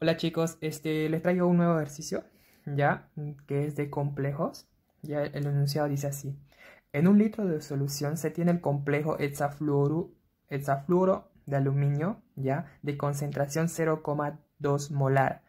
Hola chicos, este, les traigo un nuevo ejercicio, ya, que es de complejos. Ya el enunciado dice así. En un litro de solución se tiene el complejo hexafluoro, de aluminio, ya, de concentración 0,2 molar.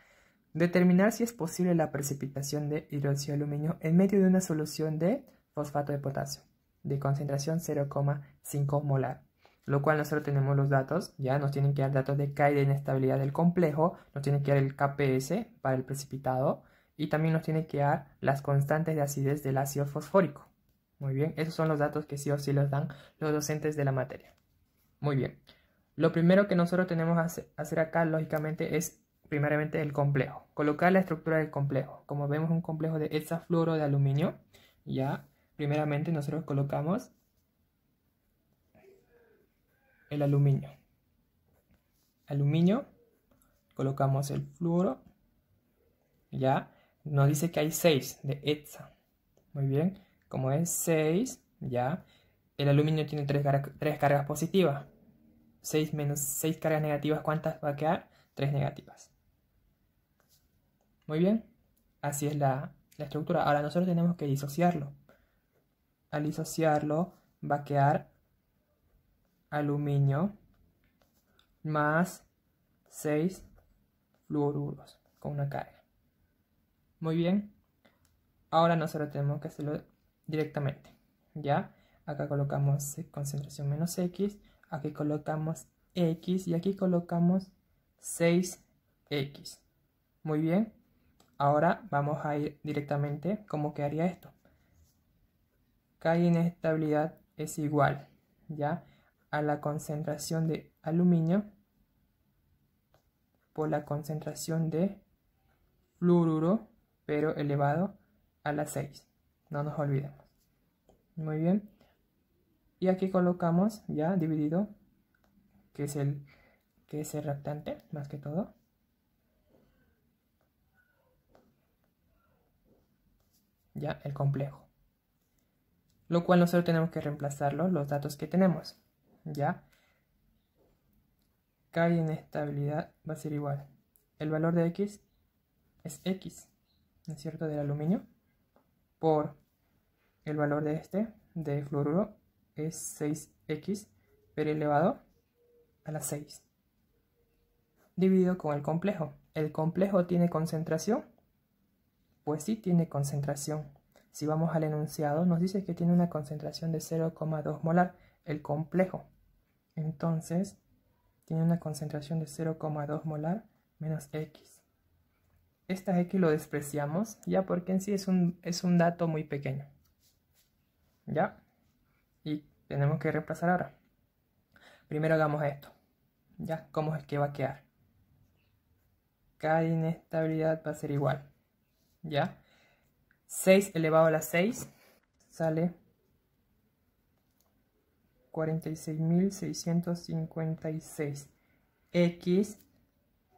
Determinar si es posible la precipitación de hidróxido de aluminio en medio de una solución de fosfato de potasio, de concentración 0,5 molar lo cual nosotros tenemos los datos, ya nos tienen que dar datos de caída de inestabilidad del complejo, nos tiene que dar el KPS para el precipitado y también nos tiene que dar las constantes de acidez del ácido fosfórico. Muy bien, esos son los datos que sí o sí los dan los docentes de la materia. Muy bien, lo primero que nosotros tenemos que hacer acá, lógicamente, es primeramente el complejo, colocar la estructura del complejo. Como vemos un complejo de hexafluoro de aluminio, ya primeramente nosotros colocamos el aluminio. Aluminio, colocamos el fluoro, ya, nos dice que hay 6 de ETSA. Muy bien, como es 6, ya, el aluminio tiene 3 cargas, positivas. 6 menos 6 cargas negativas, ¿cuántas va a quedar? 3 negativas. Muy bien, así es la, la estructura. Ahora nosotros tenemos que disociarlo. Al disociarlo va a quedar aluminio más 6 fluoruros con una carga. Muy bien. Ahora nosotros tenemos que hacerlo directamente. Ya, acá colocamos eh, concentración menos X, aquí colocamos X y aquí colocamos 6X. Muy bien. Ahora vamos a ir directamente cómo quedaría esto. K inestabilidad es igual, ¿ya? a la concentración de aluminio por la concentración de fluoruro, pero elevado a la 6. No nos olvidemos. Muy bien. Y aquí colocamos ya dividido, que es el, que es el reactante, más que todo. Ya el complejo. Lo cual nosotros tenemos que reemplazarlo los datos que tenemos. ¿ya? K en estabilidad va a ser igual. El valor de X es X, ¿no es cierto?, del aluminio, por el valor de este, de fluoruro, es 6X, pero elevado a la 6. Dividido con el complejo. ¿El complejo tiene concentración? Pues sí tiene concentración. Si vamos al enunciado, nos dice que tiene una concentración de 0,2 molar, el complejo. Entonces, tiene una concentración de 0,2 molar menos X. Esta X lo despreciamos, ya porque en sí es un, es un dato muy pequeño. ¿Ya? Y tenemos que reemplazar ahora. Primero hagamos esto. ¿Ya? ¿Cómo es que va a quedar? Cada inestabilidad va a ser igual. ¿Ya? 6 elevado a la 6 sale 46.656. X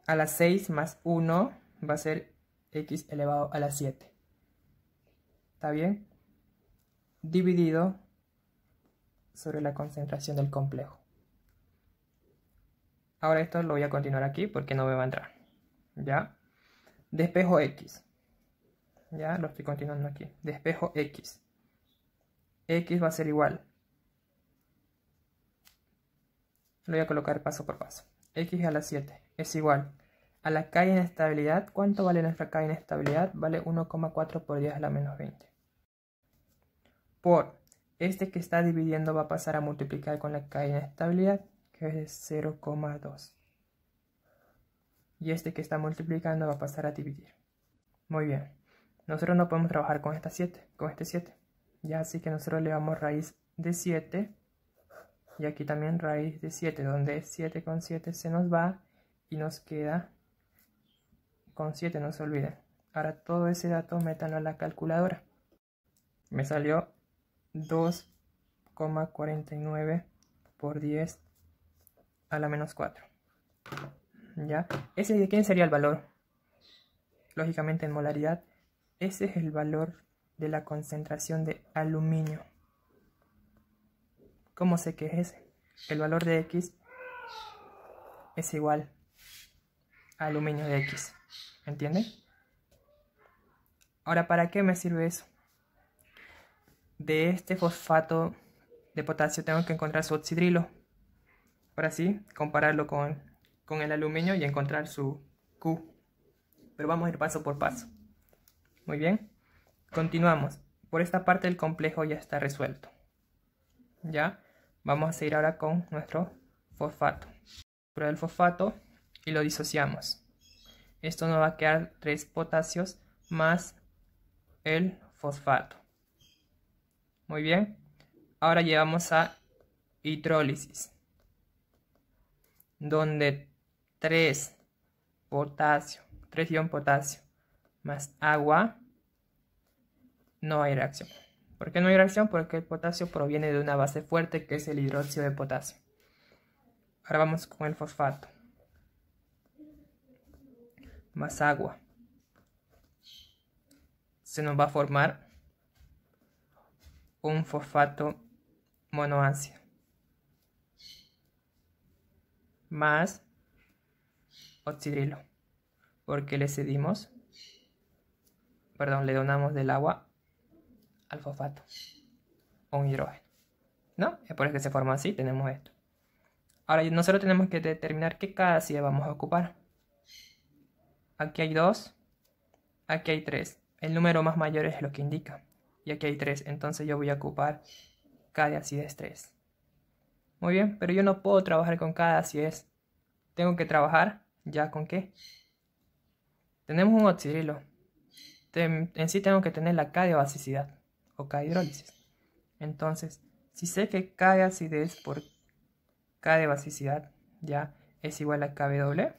a la 6 más 1 va a ser X elevado a la 7. ¿Está bien? Dividido sobre la concentración del complejo. Ahora esto lo voy a continuar aquí porque no me va a entrar. ¿Ya? Despejo X. Ya, lo estoy continuando aquí. Despejo X. X va a ser igual Lo voy a colocar paso por paso. X a la 7 es igual a la en inestabilidad. ¿Cuánto vale nuestra K inestabilidad? Vale 1,4 por 10 a la menos 20. Por este que está dividiendo va a pasar a multiplicar con la en inestabilidad, que es 0,2. Y este que está multiplicando va a pasar a dividir. Muy bien. Nosotros no podemos trabajar con esta con este 7. Ya así que nosotros le damos raíz de 7 y aquí también raíz de 7 donde 7 con 7 se nos va y nos queda con 7 no se olviden ahora todo ese dato métanlo a la calculadora me salió 2,49 por 10 a la menos 4 ya ese de quién sería el valor lógicamente en molaridad ese es el valor de la concentración de aluminio ¿Cómo sé que es El valor de X es igual al aluminio de X. ¿entiende? Ahora, ¿para qué me sirve eso? De este fosfato de potasio tengo que encontrar su oxidrilo. Para así compararlo con, con el aluminio y encontrar su Q. Pero vamos a ir paso por paso. Muy bien. Continuamos. Por esta parte el complejo ya está resuelto. ¿ya? Vamos a seguir ahora con nuestro fosfato. Prueba el fosfato y lo disociamos. Esto nos va a quedar tres potasios más el fosfato. Muy bien. Ahora llevamos a hidrólisis, donde 3 potasio, 3 ion potasio más agua, no hay reacción. ¿Por qué no hay reacción? Porque el potasio proviene de una base fuerte que es el hidróxido de potasio. Ahora vamos con el fosfato. Más agua. Se nos va a formar un fosfato monoácido. Más oxidrilo. Porque le cedimos, perdón, le donamos del agua al fosfato o un hidrógeno. ¿No? Es por eso que se forma así, tenemos esto. Ahora nosotros tenemos que determinar qué cada si vamos a ocupar. Aquí hay dos, aquí hay tres. El número más mayor es lo que indica. Y aquí hay tres, entonces yo voy a ocupar cada acidez 3. Muy bien, pero yo no puedo trabajar con cada acidez. Tengo que trabajar ya con qué. Tenemos un oxirilo. En sí tengo que tener la basicidad o K hidrólisis. Entonces, si sé que K de acidez por K de basicidad ya es igual a KB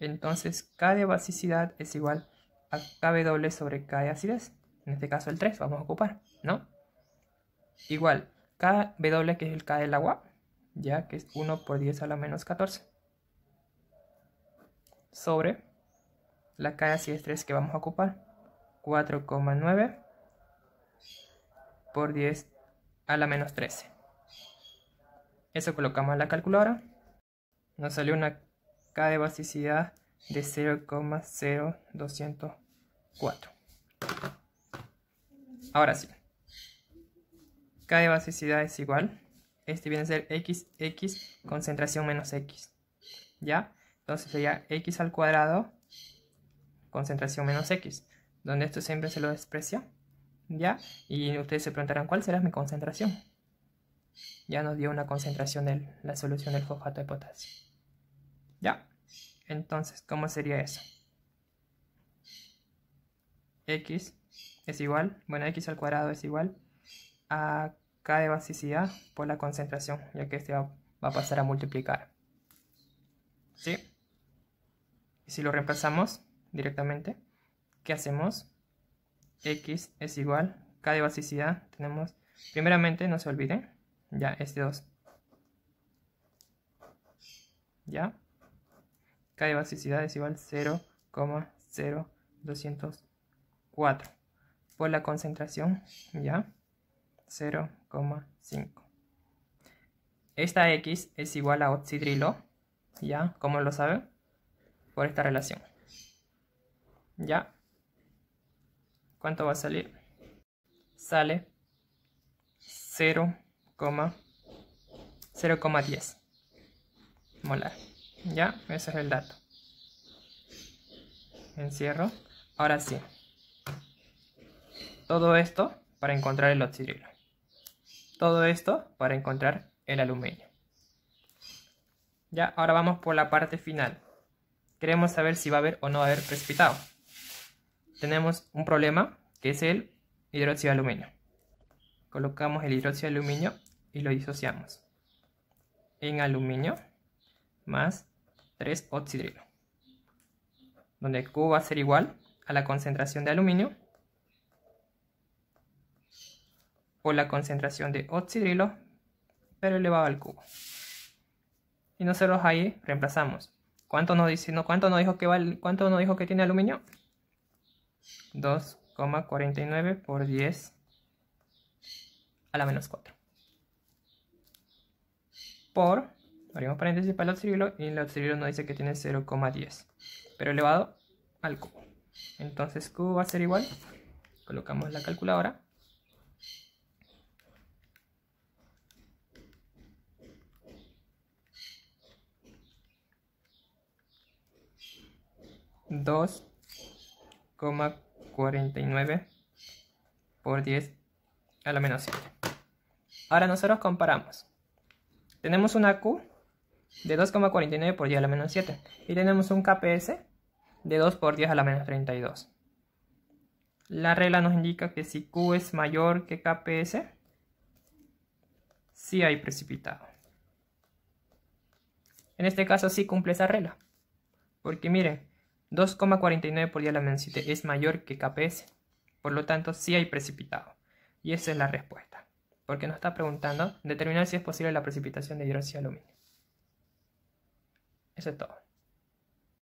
entonces K de basicidad es igual a KB sobre K de acidez. En este caso el 3 vamos a ocupar, ¿no? Igual, KB que es el K del agua, ya que es 1 por 10 a la menos 14. Sobre la K de acidez 3 que vamos a ocupar, 4,9 por 10 a la menos 13. Eso colocamos en la calculadora. Nos salió una K de basicidad de 0,0204. Ahora sí. K de basicidad es igual. Este viene a ser x, x, concentración menos x. ¿Ya? Entonces sería x al cuadrado, concentración menos x. Donde esto siempre se lo desprecia. ¿ya? Y ustedes se preguntarán, ¿cuál será mi concentración? Ya nos dio una concentración de la solución del fosfato de potasio. ¿Ya? Entonces, ¿cómo sería eso? X es igual, bueno, X al cuadrado es igual a K de basicidad por la concentración, ya que este va, a pasar a multiplicar. ¿Sí? Y si lo reemplazamos directamente, ¿qué hacemos? x es igual, k de basicidad tenemos, primeramente no se olviden, ya este 2, ya, k de basicidad es igual 0,0204, por la concentración, ya, 0,5. Esta x es igual a oxidrilo, ya, como lo saben, por esta relación, ya, ¿Cuánto va a salir? Sale 0,10 molar. ¿Ya? Ese es el dato. Encierro. Ahora sí. Todo esto para encontrar el oxígeno. Todo esto para encontrar el aluminio. Ya, ahora vamos por la parte final. Queremos saber si va a haber o no va a haber precipitado tenemos un problema que es el hidróxido de aluminio. Colocamos el hidróxido de aluminio y lo disociamos en aluminio más 3 oxidrilo, donde Q va a ser igual a la concentración de aluminio o la concentración de oxidrilo, pero elevado al cubo. Y nosotros ahí reemplazamos. ¿Cuánto nos, dice, no, cuánto nos dijo que cuánto nos dijo que tiene aluminio? 2,49 por 10 a la menos 4. Por, abrimos paréntesis para el auxilio y el auxilio nos dice que tiene 0,10, pero elevado al cubo. Entonces cubo va a ser igual, colocamos la calculadora. Dos 2,49 por 10 a la menos 7. Ahora nosotros comparamos. Tenemos una Q de 2,49 por 10 a la menos 7 y tenemos un KPS de 2 por 10 a la menos 32. La regla nos indica que si Q es mayor que KPS, Si hay precipitado. En este caso sí cumple esa regla. Porque miren, 2,49 por día la menos es mayor que KPS. Por lo tanto, sí hay precipitado. Y esa es la respuesta. Porque nos está preguntando determinar si es posible la precipitación de hidróxido de aluminio. Eso es todo.